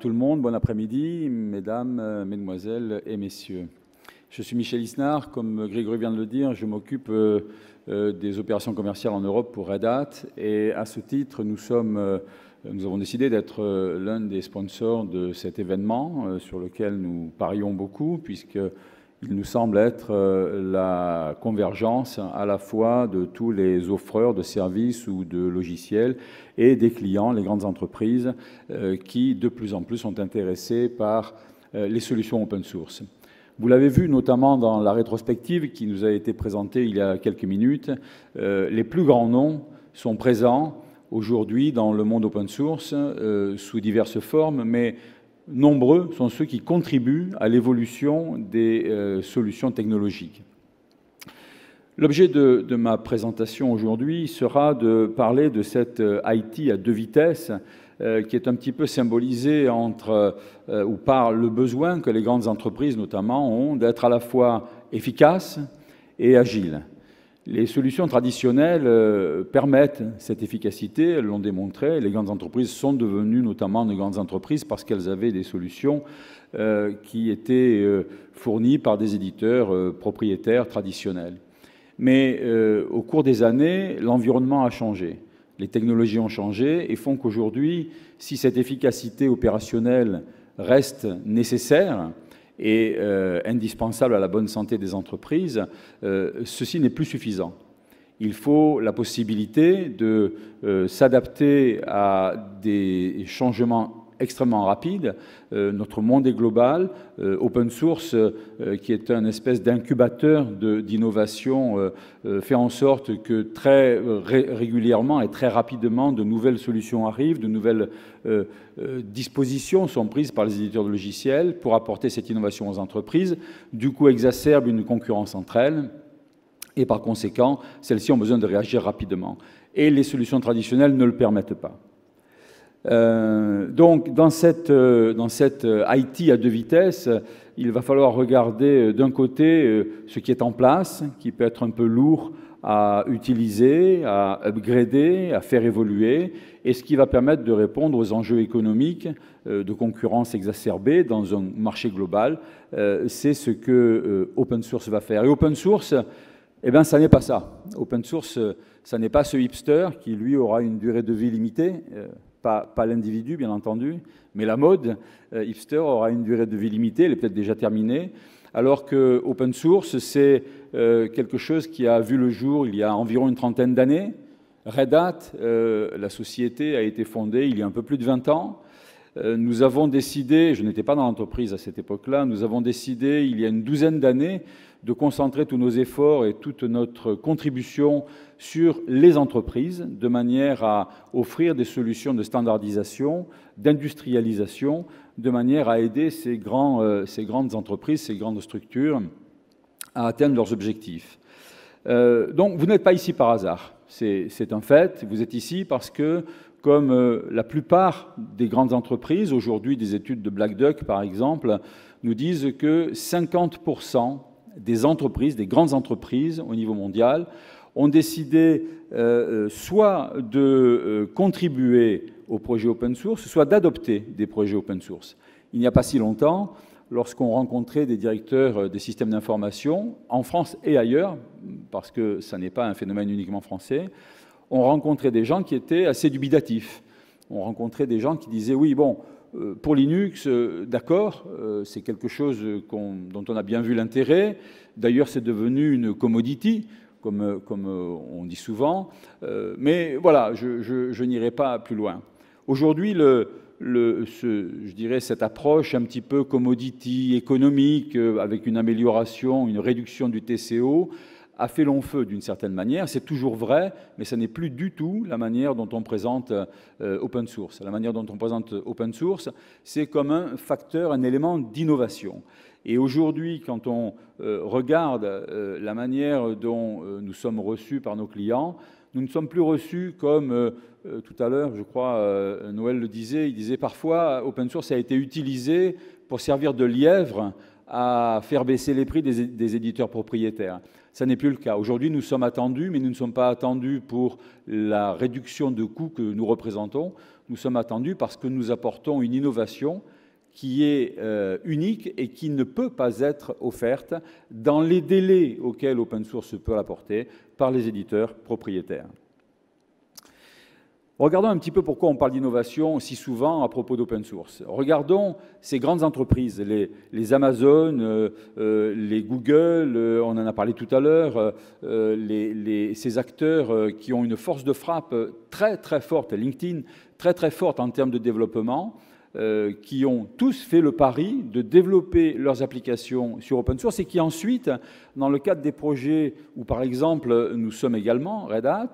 tout le monde, bon après-midi, mesdames, euh, mesdemoiselles et messieurs. Je suis Michel Isnard, comme Grégory vient de le dire, je m'occupe euh, euh, des opérations commerciales en Europe pour Red Hat et à ce titre, nous avons décidé d'être l'un des sponsors de cet événement sur lequel nous parions beaucoup, puisque il nous semble être euh, la convergence à la fois de tous les offreurs de services ou de logiciels et des clients, les grandes entreprises, euh, qui de plus en plus sont intéressés par euh, les solutions open source. Vous l'avez vu notamment dans la rétrospective qui nous a été présentée il y a quelques minutes, les plus grands noms sont présents aujourd'hui dans le monde open source sous diverses formes, mais nombreux sont ceux qui contribuent à l'évolution des euh, solutions technologiques. L'objet de, ma présentation aujourd'hui sera de parler de cette euh, IT à deux vitesses euh, qui est un petit peu symbolisée entre, ou par le besoin que les grandes entreprises notamment ont d'être à la fois efficaces et agiles. Les solutions traditionnelles euh, permettent cette efficacité, elles l'ont démontré. Les grandes entreprises sont devenues notamment de grandes entreprises parce qu'elles avaient des solutions euh, qui étaient euh, fournies par des éditeurs propriétaires traditionnels. Mais au cours des années, l'environnement a changé. Les technologies ont changé et font qu'aujourd'hui, si cette efficacité opérationnelle reste nécessaire, et euh, indispensable à la bonne santé des entreprises, euh, ceci n'est plus suffisant. Il faut la possibilité de euh, s'adapter à des changements extrêmement rapide. Euh, notre monde est global. Euh, open source, euh, qui est un espèce d'incubateur d'innovation, fait en sorte que très régulièrement et très rapidement, de nouvelles solutions arrivent, de nouvelles dispositions sont prises par les éditeurs de logiciels pour apporter cette innovation aux entreprises. Du coup, exacerbe une concurrence entre elles. Et par conséquent, celles-ci ont besoin de réagir rapidement. Et les solutions traditionnelles ne le permettent pas. Euh, donc, dans cette, euh, dans cette euh, IT à deux vitesses, il va falloir regarder d'un côté ce qui est en place, qui peut être un peu lourd à utiliser, à upgrader, à faire évoluer, et ce qui va permettre de répondre aux enjeux économiques de concurrence exacerbée dans un marché global. C'est ce que open source va faire. Et open source, eh bien, ça n'est pas ça. Open source, ça n'est pas ce hipster qui, lui, aura une durée de vie limitée pas, l'individu, bien entendu, mais la mode euh, hipster aura une durée de vie limitée, elle est peut-être déjà terminée, alors que open source, c'est euh, quelque chose qui a vu le jour il y a environ une trentaine d'années. Red Hat, euh, la société a été fondée il y a un peu plus de 20 ans. Euh, nous avons décidé, je n'étais pas dans l'entreprise à cette époque-là, nous avons décidé il y a une douzaine d'années de concentrer tous nos efforts et toute notre contribution sur les entreprises, de manière à offrir des solutions de standardisation, d'industrialisation, de manière à aider ces, grands, euh, ces grandes entreprises, ces grandes structures à atteindre leurs objectifs. Euh, donc vous n'êtes pas ici par hasard, c'est un fait, vous êtes ici parce que comme euh, la plupart des grandes entreprises, aujourd'hui des études de Black Duck par exemple, nous disent que 50% des entreprises, des grandes entreprises au niveau mondial, ont décidé euh, euh, soit de contribuer aux projets open source, soit d'adopter des projets open source. Il n'y a pas si longtemps, lorsqu'on rencontrait des directeurs des systèmes d'information, en France et ailleurs, parce que ça n'est pas un phénomène uniquement français, on rencontrait des gens qui étaient assez dubitatifs. On rencontrait des gens qui disaient oui, bon, euh, pour Linux, euh, d'accord, euh, c'est quelque chose dont on a bien vu l'intérêt. D'ailleurs, c'est devenu une commodity. Comme, comme, on dit souvent. mais voilà, je, n'irai pas plus loin. Aujourd'hui, le, le, je dirais cette approche un petit peu commodity économique, avec une amélioration, une réduction du TCO, a fait long feu d'une certaine manière. C'est toujours vrai, mais ce n'est plus du tout la manière dont on présente euh, open source. La manière dont on présente open source, c'est comme un facteur, un élément d'innovation. Et aujourd'hui, quand on euh, regarde euh, la manière dont nous sommes reçus par nos clients, nous ne sommes plus reçus comme tout à l'heure, je crois, Noël le disait, il disait parfois, open source a été utilisé pour servir de lièvre à faire baisser les prix des, éditeurs propriétaires. Ça n'est plus le cas. Aujourd'hui, nous sommes attendus, mais nous ne sommes pas attendus pour la réduction de coûts que nous représentons. Nous sommes attendus parce que nous apportons une innovation qui est euh, unique et qui ne peut pas être offerte dans les délais auxquels open source peut l'apporter par les éditeurs propriétaires. Regardons un petit peu pourquoi on parle d'innovation si souvent à propos d'open source. Regardons ces grandes entreprises, les, Amazon, euh, euh, les Google, euh, on en a parlé tout à l'heure, ces acteurs qui ont une force de frappe très très forte, LinkedIn, très très forte en termes de développement, qui ont tous fait le pari de développer leurs applications sur open source et qui ensuite, dans le cadre des projets où par exemple nous sommes également Red Hat,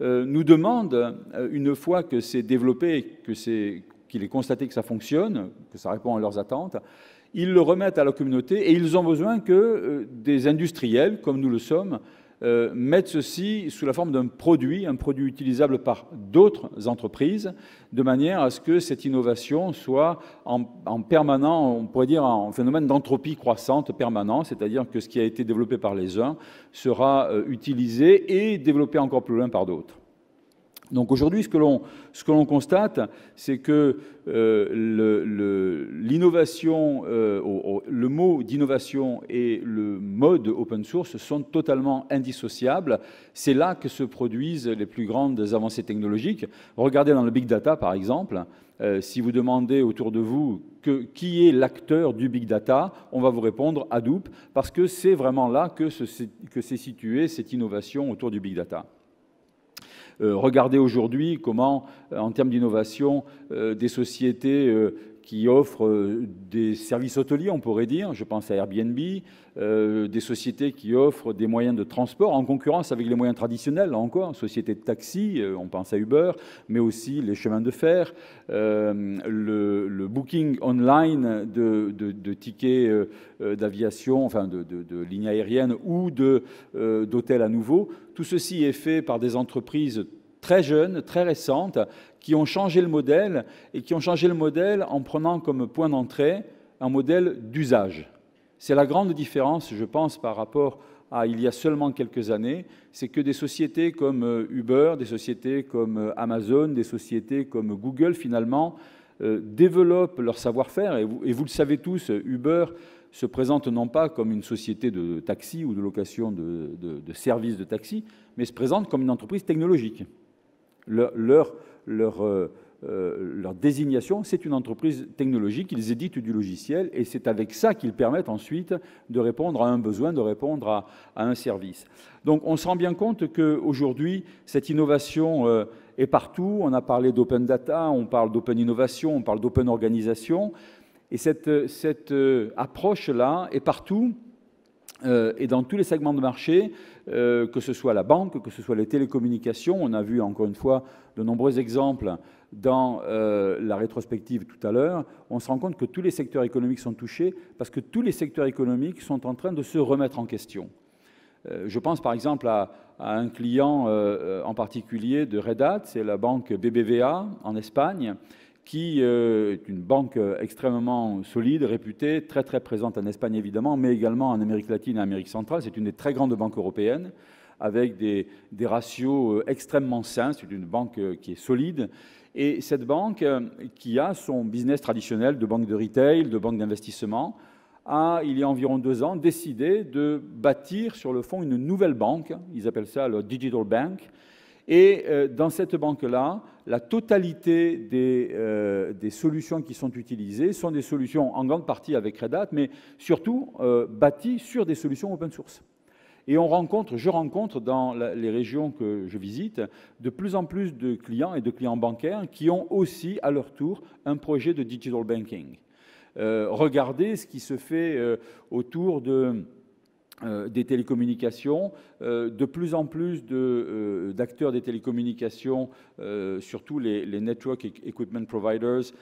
euh, nous demande, euh, une fois que c'est développé, qu'il est constaté que ça fonctionne, que ça répond à leurs attentes, ils le remettent à la communauté et ils ont besoin que euh, des industriels, comme nous le sommes, euh, mettre ceci sous la forme d'un produit, un produit utilisable par d'autres entreprises, de manière à ce que cette innovation soit en, permanent, on pourrait dire en phénomène d'entropie croissante permanent, c'est-à-dire que ce qui a été développé par les uns sera euh, utilisé et développé encore plus loin par d'autres. Donc aujourd'hui, ce que l'on constate, c'est que euh, l'innovation, euh, le, mot d'innovation et le mode open source sont totalement indissociables. C'est là que se produisent les plus grandes avancées technologiques. Regardez dans le big data, par exemple. Euh, si vous demandez autour de vous qui est l'acteur du big data, on va vous répondre Hadoop, parce que c'est vraiment là que s'est située cette innovation autour du big data. Euh, regardez aujourd'hui comment, euh, en termes d'innovation, euh, des sociétés qui offrent euh, des services hôteliers, on pourrait dire. Je pense à Airbnb, euh, des sociétés qui offrent des moyens de transport en concurrence avec les moyens traditionnels, là encore, sociétés de taxi, euh, on pense à Uber, mais aussi les chemins de fer, le, booking online de, tickets d'aviation, enfin de, de, lignes aériennes ou d'hôtels à nouveau. Tout ceci est fait par des entreprises très jeunes, très récentes, qui ont changé le modèle et qui ont changé le modèle en prenant comme point d'entrée un modèle d'usage. C'est la grande différence, je pense, par rapport à il y a seulement quelques années, c'est que des sociétés comme euh, Uber, des sociétés comme euh, Amazon, des sociétés comme Google, finalement, euh, développent leur savoir-faire. Et, vous le savez tous, Uber se présente non pas comme une société de taxi ou de location de, de services de taxi, mais se présente comme une entreprise technologique leur, leur, euh, euh, leur, désignation, c'est une entreprise technologique, ils éditent du logiciel et c'est avec ça qu'ils permettent ensuite de répondre à un besoin, de répondre à, un service. Donc on se rend bien compte qu'aujourd'hui, cette innovation euh, est partout. On a parlé d'open data, on parle d'open innovation, on parle d'open organisation. Et cette, cette approche-là est partout euh, et dans tous les segments de marché, euh, que ce soit la banque, que ce soit les télécommunications, on a vu encore une fois de nombreux exemples dans euh, la rétrospective tout à l'heure, on se rend compte que tous les secteurs économiques sont touchés parce que tous les secteurs économiques sont en train de se remettre en question. Je pense par exemple à, un client en particulier de Red Hat, c'est la banque BBVA en Espagne, qui euh, est une banque euh, extrêmement solide, réputée, très très présente en Espagne évidemment, mais également en Amérique latine et en Amérique centrale. C'est une des très grandes banques européennes avec des, ratios euh, extrêmement sains. C'est une banque qui est solide. Et cette banque, qui a son business traditionnel de banque de retail, de banque d'investissement, a, il y a environ deux ans, décidé de bâtir sur le fond une nouvelle banque. Ils appellent ça le Digital Bank et euh, dans cette banque-là, la totalité des, euh, des, solutions qui sont utilisées sont des solutions en grande partie avec Red Hat, mais surtout euh, bâties sur des solutions open source. Et on rencontre, je rencontre dans les régions que je visite de plus en plus de clients et de clients bancaires qui ont aussi à leur tour un projet de digital banking. regardez ce qui se fait autour de euh, des télécommunications. Euh, de plus en plus euh, d'acteurs des télécommunications, surtout les, network e-, equipment providers,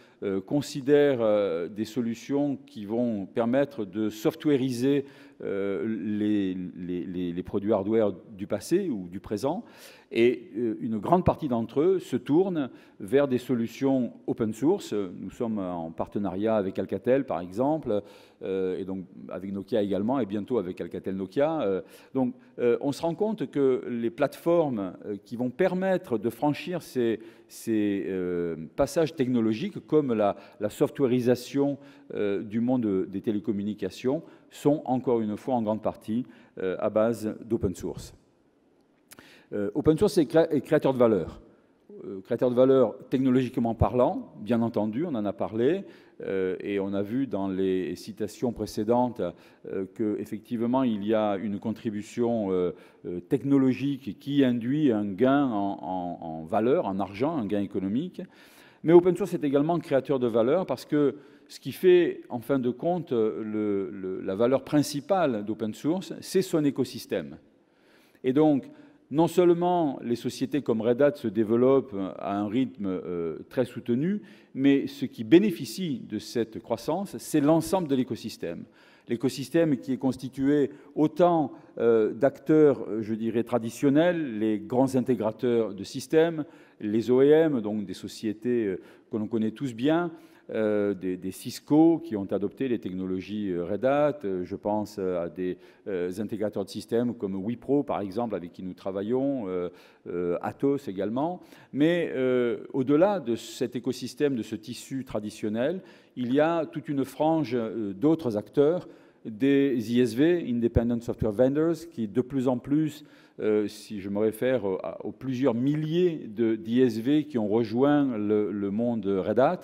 considèrent des solutions qui vont permettre de softwareiser les, les, produits hardware du passé ou du présent. Et une grande partie d'entre eux se tournent vers des solutions open source. Nous sommes en partenariat avec Alcatel, par exemple, euh, et donc avec Nokia également, et bientôt avec Alcatel Nokia. Euh, donc euh, on se rend compte que les plateformes qui vont permettre de franchir ces, passages technologiques, comme la, la du monde des télécommunications, sont encore une fois en grande partie à base d'open source. open source est, créateur de valeur. Euh, créateur de valeur technologiquement parlant, bien entendu, on en a parlé, euh, et on a vu dans les citations précédentes euh, qu'effectivement il y a une contribution technologique qui induit un gain en, valeur, en argent, un gain économique. Mais open source est également créateur de valeur parce que ce qui fait, en fin de compte, la valeur principale d'open source, c'est son écosystème. Et donc, non seulement les sociétés comme Red Hat se développent euh, à un rythme euh, très soutenu, mais ce qui bénéficie de cette croissance, c'est l'ensemble de l'écosystème. L'écosystème qui est constitué autant euh, d'acteurs, je dirais, traditionnels, les grands intégrateurs de systèmes, les OEM, donc des sociétés que l'on connaît tous bien, euh, des, Cisco qui ont adopté les technologies euh, Red Hat. Euh, je pense à des intégrateurs de systèmes comme Wipro, par exemple, avec qui nous travaillons, Atos également. Mais au-delà de cet écosystème, de ce tissu traditionnel, il y a toute une frange d'autres acteurs des ISV, Independent Software Vendors, qui de plus en plus, euh, si je me réfère euh, aux, plusieurs milliers d'ISV qui ont rejoint le, monde Red Hat,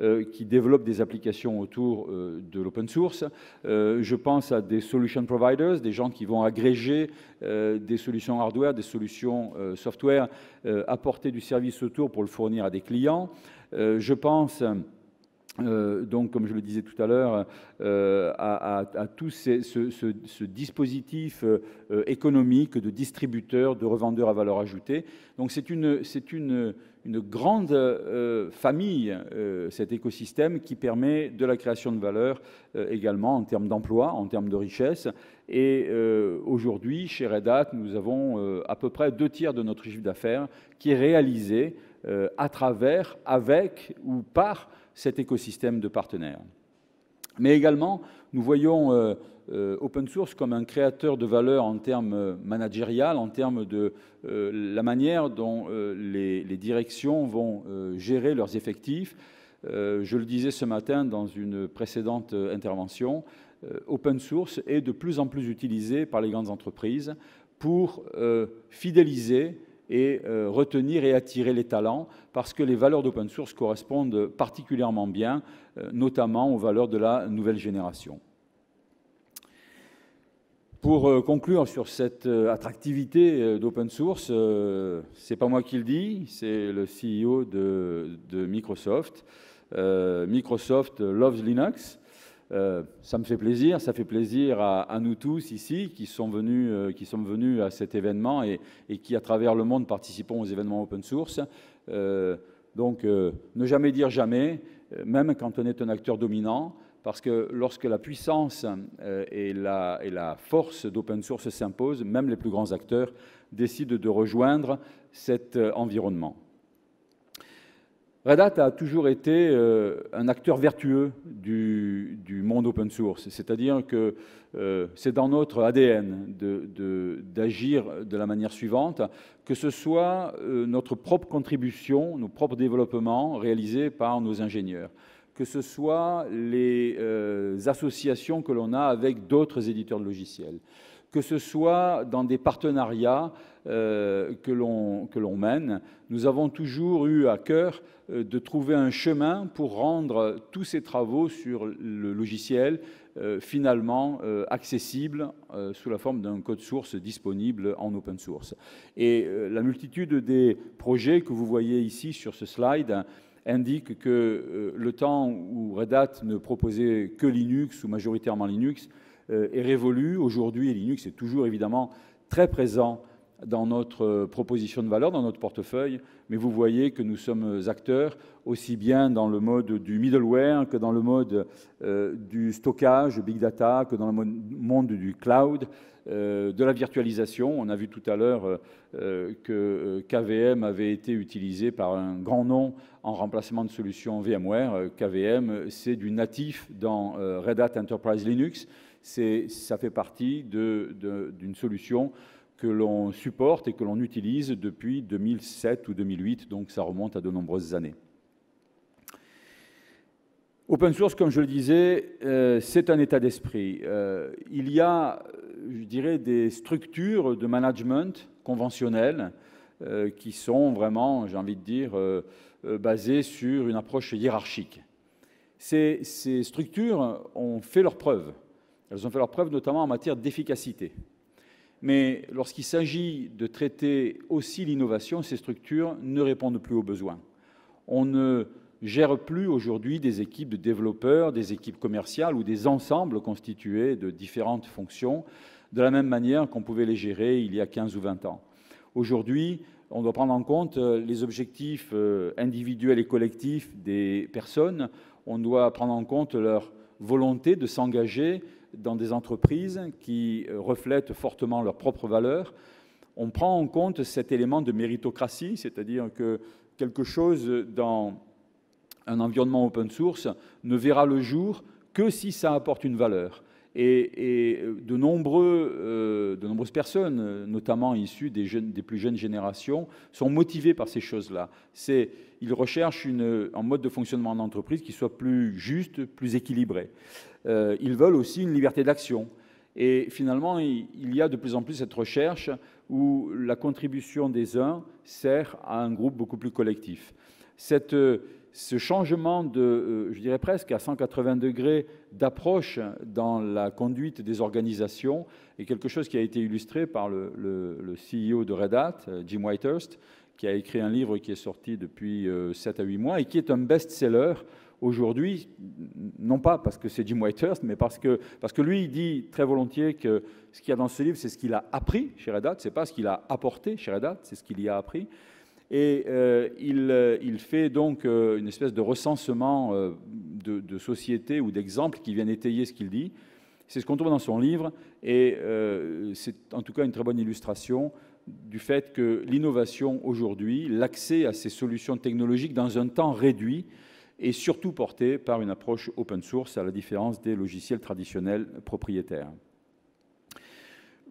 euh, qui développent des applications autour de l'open source. je pense à des solution providers, des gens qui vont agréger des solutions hardware, des solutions software, apporter du service autour pour le fournir à des clients. je pense... Euh, donc, comme je le disais tout à l'heure, euh, à, tout ce, dispositif euh, économique de distributeurs, de revendeurs à valeur ajoutée. Donc, c'est une, c'est une, une grande famille, cet écosystème, qui permet de la création de valeur également en termes d'emploi, en termes de richesse. Et aujourd'hui, chez Red Hat, nous avons à peu près deux tiers de notre chiffre d'affaires qui est réalisé à travers, avec ou par cet écosystème de partenaires. Mais également, nous voyons euh, euh, open source comme un créateur de valeur en termes euh, managériels, en termes de la manière dont les, les, directions vont gérer leurs effectifs. je le disais ce matin dans une précédente intervention, open source est de plus en plus utilisé par les grandes entreprises pour fidéliser et euh, retenir et attirer les talents parce que les valeurs d'open source correspondent particulièrement bien, euh, notamment aux valeurs de la nouvelle génération. Pour euh, conclure sur cette attractivité d'open source, ce c'est pas moi qui le dis, c'est le CEO de, de Microsoft. Microsoft loves Linux. Euh, ça me fait plaisir, ça fait plaisir à, nous tous ici qui sont venus, euh, qui venus à cet événement et, qui, à travers le monde, participons aux événements open source. Euh, donc, ne jamais dire jamais, même quand on est un acteur dominant, parce que lorsque la puissance et la, et la force d'open source s'imposent, même les plus grands acteurs décident de rejoindre cet environnement. Red Hat a toujours été euh, un acteur vertueux du, monde open source, c'est-à-dire que euh, c'est dans notre ADN d'agir de, la manière suivante, que ce soit euh, notre propre contribution, nos propres développements réalisés par nos ingénieurs, que ce soit les associations que l'on a avec d'autres éditeurs de logiciels que ce soit dans des partenariats euh, que l'on mène. Nous avons toujours eu à cœur euh, de trouver un chemin pour rendre tous ces travaux sur le logiciel euh, finalement accessibles sous la forme d'un code source disponible en open source. Et la multitude des projets que vous voyez ici sur ce slide indique que le temps où Red Hat ne proposait que Linux ou majoritairement Linux, euh, est révolue. Aujourd'hui, Linux est toujours évidemment très présent dans notre euh, proposition de valeur, dans notre portefeuille, mais vous voyez que nous sommes acteurs aussi bien dans le mode du middleware que dans le mode euh, du stockage, big data, que dans le monde du cloud, euh, de la virtualisation. On a vu tout à l'heure que KVM avait été utilisé par un grand nom en remplacement de solutions VMware. KVM, c'est du natif dans Red Hat Enterprise Linux. Ça fait partie d'une solution que l'on supporte et que l'on utilise depuis 2007 ou 2008, donc ça remonte à de nombreuses années. Open source, comme je le disais, euh, c'est un état d'esprit. Euh, il y a, je dirais, des structures de management conventionnelles euh, qui sont vraiment, j'ai envie de dire, basées sur une approche hiérarchique. Ces, structures ont fait leur preuve. Elles ont fait leur preuve notamment en matière d'efficacité. Mais lorsqu'il s'agit de traiter aussi l'innovation, ces structures ne répondent plus aux besoins. On ne gère plus aujourd'hui des équipes de développeurs, des équipes commerciales ou des ensembles constitués de différentes fonctions de la même manière qu'on pouvait les gérer il y a 15 ou 20 ans. Aujourd'hui, on doit prendre en compte euh, les objectifs euh, individuels et collectifs des personnes, on doit prendre en compte leur volonté de s'engager dans des entreprises qui euh, reflètent fortement leurs propres valeurs, on prend en compte cet élément de méritocratie, c'est-à-dire que quelque chose dans un environnement open source ne verra le jour que si ça apporte une valeur. Et, euh, de, nombreux, euh, de, nombreuses personnes, euh, notamment issues des, jeunes, des, plus jeunes générations, sont motivées par ces choses-là. Ils recherchent une, un mode de fonctionnement d'entreprise qui soit plus juste, plus équilibré. ils veulent aussi une liberté d'action. Et finalement, il y a de plus en plus cette recherche où la contribution des uns sert à un groupe beaucoup plus collectif. Cette, ce changement de, euh, je dirais presque à 180 degrés d'approche dans la conduite des organisations est quelque chose qui a été illustré par le, CEO de Red Hat, euh, Jim Whitehurst, qui a écrit un livre qui est sorti depuis 7 euh, à 8 mois et qui est un best-seller aujourd'hui, non pas parce que c'est Jim Whitehurst, mais parce que, parce que lui, il dit très volontiers que ce qu'il y a dans ce livre, c'est ce qu'il a appris chez Red Hat, ce n'est pas ce qu'il a apporté chez Red Hat, c'est ce qu'il y a appris. Et euh, euh, il, fait donc euh, une espèce de recensement de, de, sociétés ou d'exemples qui viennent étayer ce qu'il dit. C'est ce qu'on trouve dans son livre, et c'est en tout cas une très bonne illustration du fait que l'innovation aujourd'hui, l'accès à ces solutions technologiques dans un temps réduit, est surtout porté par une approche open source, à la différence des logiciels traditionnels propriétaires.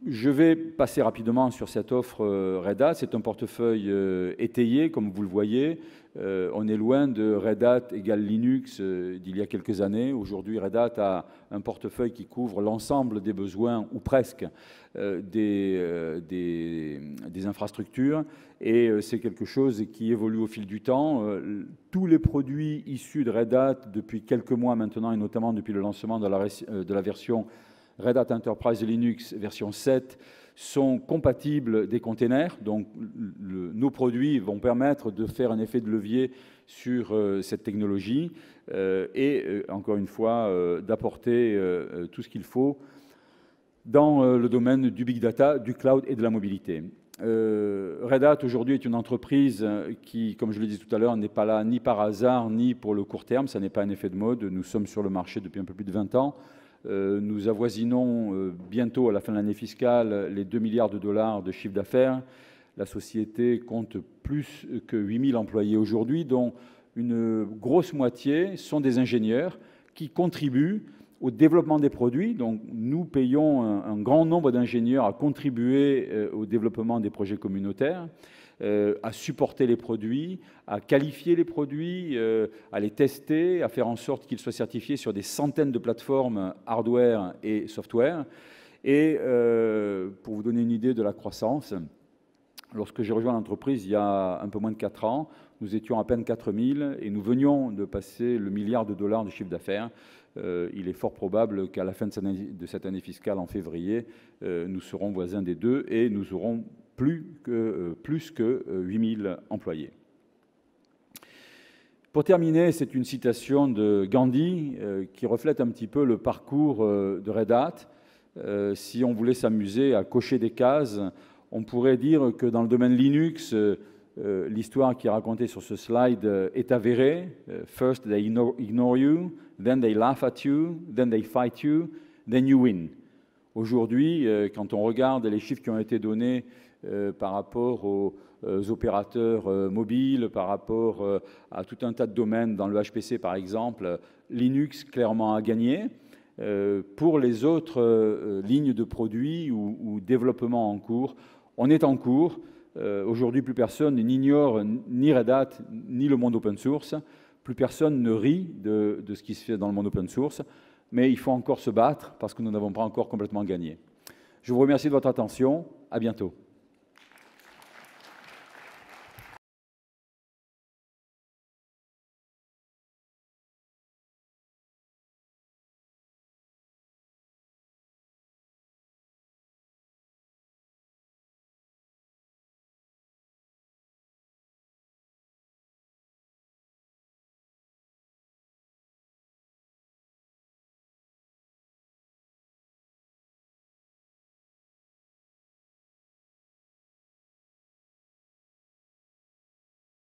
Je vais passer rapidement sur cette offre euh, Red Hat. C'est un portefeuille euh, étayé, comme vous le voyez. Euh, on est loin de Red Hat égale Linux d'il y a quelques années. Aujourd'hui, Red Hat a un portefeuille qui couvre l'ensemble des besoins, ou presque, des, infrastructures. Et c'est quelque chose qui évolue au fil du temps. tous les produits issus de Red Hat depuis quelques mois maintenant, et notamment depuis le lancement de la, de la version Red Hat Enterprise Linux version 7 sont compatibles des containers. Donc, nos produits vont permettre de faire un effet de levier sur euh, cette technologie euh, et, euh, encore une fois, d'apporter tout ce qu'il faut dans le domaine du big data, du cloud et de la mobilité. Red Hat aujourd'hui est une entreprise qui, comme je le disais tout à l'heure, n'est pas là ni par hasard ni pour le court terme. Ça n'est pas un effet de mode. Nous sommes sur le marché depuis un peu plus de 20 ans. Euh, nous avoisinons euh, bientôt, à la fin de l'année fiscale, les 2 milliards de dollars de chiffre d'affaires. La société compte plus que 8000 employés aujourd'hui, dont une grosse moitié sont des ingénieurs qui contribuent au développement des produits. Donc nous payons un, grand nombre d'ingénieurs à contribuer euh, au développement des projets communautaires. Euh, à supporter les produits, à qualifier les produits, euh, à les tester, à faire en sorte qu'ils soient certifiés sur des centaines de plateformes hardware et software. Et euh, pour vous donner une idée de la croissance, lorsque j'ai rejoint l'entreprise il y a un peu moins de 4 ans, nous étions à peine 4000 et nous venions de passer le milliard de dollars de chiffre d'affaires. il est fort probable qu'à la fin de cette, année, fiscale, en février, nous serons voisins des deux et nous aurons plus que, euh, plus que 8000 euh, employés. Pour terminer, c'est une citation de Gandhi euh, qui reflète un petit peu le parcours de Red Hat. si on voulait s'amuser à cocher des cases, on pourrait dire que dans le domaine Linux, l'histoire qui est racontée sur ce slide est avérée. First they ignore you, then they laugh at you, then they fight you, then you win. Aujourd'hui, quand on regarde les chiffres qui ont été donnés euh, par rapport aux, euh, opérateurs euh, mobiles, par rapport à tout un tas de domaines dans le HPC par exemple, Linux clairement a gagné. pour les autres lignes de produits ou, développements en cours, on est en cours. Aujourd'hui, plus personne n'ignore ni Red Hat ni le monde open source. Plus personne ne rit de, de ce qui se fait dans le monde open source. Mais il faut encore se battre parce que nous n'avons pas encore complètement gagné. Je vous remercie de votre attention. À bientôt.